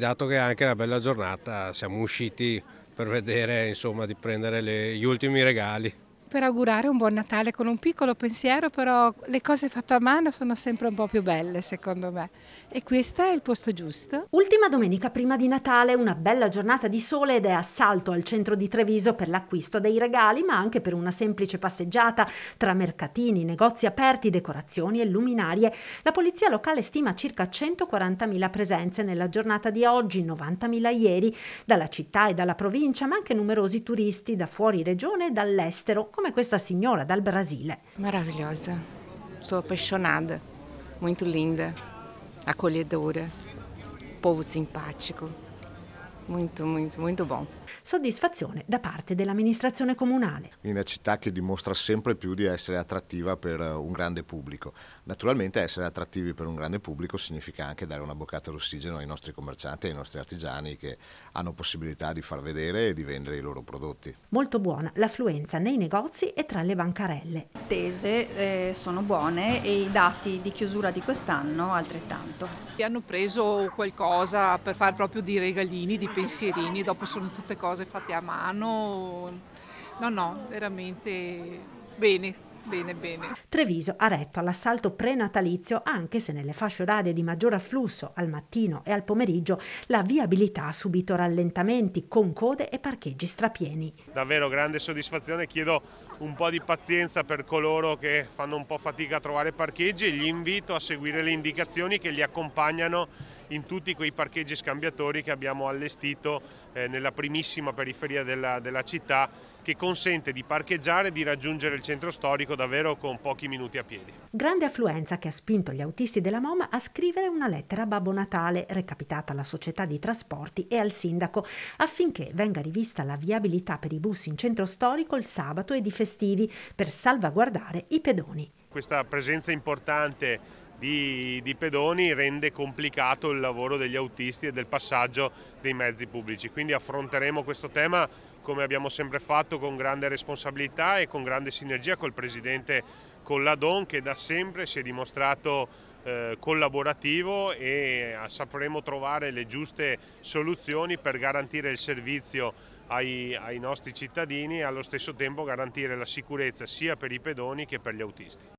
Dato che è anche una bella giornata siamo usciti per vedere insomma, di prendere le, gli ultimi regali per augurare un buon Natale con un piccolo pensiero, però le cose fatte a mano sono sempre un po' più belle secondo me e questo è il posto giusto. Ultima domenica prima di Natale, una bella giornata di sole ed è assalto al centro di Treviso per l'acquisto dei regali, ma anche per una semplice passeggiata tra mercatini, negozi aperti, decorazioni e luminarie. La polizia locale stima circa 140.000 presenze nella giornata di oggi, 90.000 ieri, dalla città e dalla provincia, ma anche numerosi turisti da fuori regione e dall'estero come questa signora dal Brasile. Maravilhosa, sou apaixonada, muito linda, acolhedora, povo simpático, muito, muito, muito bom. Soddisfazione da parte dell'amministrazione comunale. Una città che dimostra sempre più di essere attrattiva per eh, un grande pubblico. Naturalmente essere attrattivi per un grande pubblico significa anche dare una boccata d'ossigeno ai nostri commercianti e ai nostri artigiani che hanno possibilità di far vedere e di vendere i loro prodotti. Molto buona l'affluenza nei negozi e tra le bancarelle. Le attese eh, sono buone e i dati di chiusura di quest'anno altrettanto. Hanno preso qualcosa per fare proprio di regalini, di pensierini, dopo sono tutte cose fatte a mano. No, no, veramente bene. Bene, bene. Treviso ha retto all'assalto prenatalizio anche se nelle fasce orarie di maggior afflusso al mattino e al pomeriggio la viabilità ha subito rallentamenti con code e parcheggi strapieni. Davvero grande soddisfazione, chiedo un po' di pazienza per coloro che fanno un po' fatica a trovare parcheggi e gli invito a seguire le indicazioni che li accompagnano in tutti quei parcheggi scambiatori che abbiamo allestito eh, nella primissima periferia della, della città che consente di parcheggiare e di raggiungere il centro storico davvero con pochi minuti a piedi. Grande affluenza che ha spinto gli autisti della MOMA a scrivere una lettera a Babbo Natale, recapitata alla società di trasporti e al sindaco, affinché venga rivista la viabilità per i bus in centro storico il sabato ed i festivi, per salvaguardare i pedoni. Questa presenza importante di, di, pedoni rende complicato il lavoro degli autisti e del passaggio dei mezzi pubblici. Quindi affronteremo questo tema come abbiamo sempre fatto con grande responsabilità e con grande sinergia col Presidente Colladon che da sempre si è dimostrato eh, collaborativo e eh, sapremo trovare le giuste soluzioni per garantire il servizio ai, ai, nostri cittadini e allo stesso tempo garantire la sicurezza sia per i pedoni che per gli autisti.